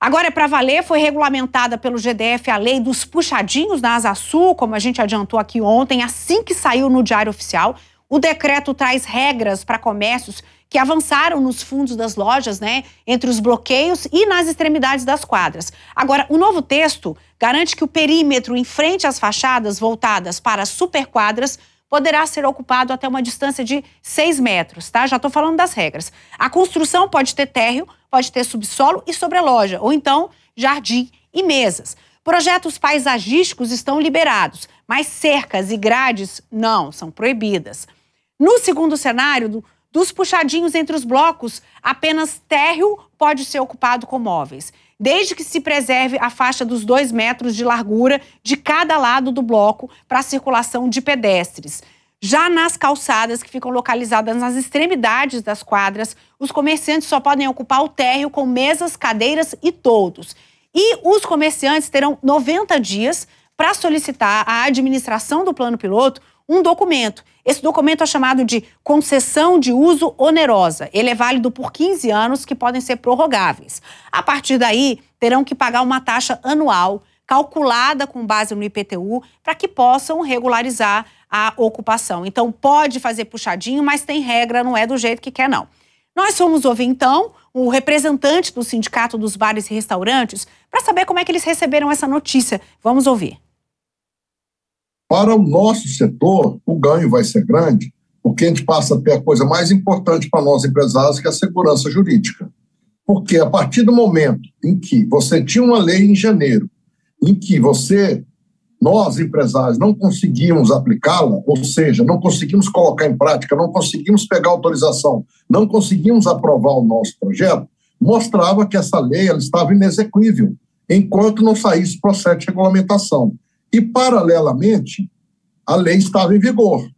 Agora, é para valer, foi regulamentada pelo GDF a lei dos puxadinhos na Asa Sul, como a gente adiantou aqui ontem, assim que saiu no Diário Oficial. O decreto traz regras para comércios que avançaram nos fundos das lojas, né, entre os bloqueios e nas extremidades das quadras. Agora, o novo texto garante que o perímetro em frente às fachadas voltadas para superquadras poderá ser ocupado até uma distância de 6 metros, tá? Já estou falando das regras. A construção pode ter térreo, pode ter subsolo e sobreloja, ou então jardim e mesas. Projetos paisagísticos estão liberados, mas cercas e grades não, são proibidas. No segundo cenário, dos puxadinhos entre os blocos, apenas térreo pode ser ocupado com móveis, desde que se preserve a faixa dos 2 metros de largura de cada lado do bloco para a circulação de pedestres. Já nas calçadas que ficam localizadas nas extremidades das quadras, os comerciantes só podem ocupar o térreo com mesas, cadeiras e toldos. E os comerciantes terão 90 dias para solicitar à administração do plano piloto um documento. Esse documento é chamado de concessão de uso onerosa. Ele é válido por 15 anos, que podem ser prorrogáveis. A partir daí, terão que pagar uma taxa anual calculada com base no IPTU para que possam regularizar a ocupação. Então, pode fazer puxadinho, mas tem regra, não é do jeito que quer, não. Nós fomos ouvir, então, o representante do Sindicato dos Bares e Restaurantes para saber como é que eles receberam essa notícia. Vamos ouvir. Para o nosso setor, o ganho vai ser grande, porque a gente passa a ter a coisa mais importante para nós empresários, que é a segurança jurídica. Porque a partir do momento em que você tinha uma lei em janeiro, em que você, nós empresários, não conseguimos aplicá-la, ou seja, não conseguimos colocar em prática, não conseguimos pegar autorização, não conseguimos aprovar o nosso projeto, mostrava que essa lei ela estava inexequível, enquanto não saísse o processo de regulamentação. E, paralelamente, a lei estava em vigor.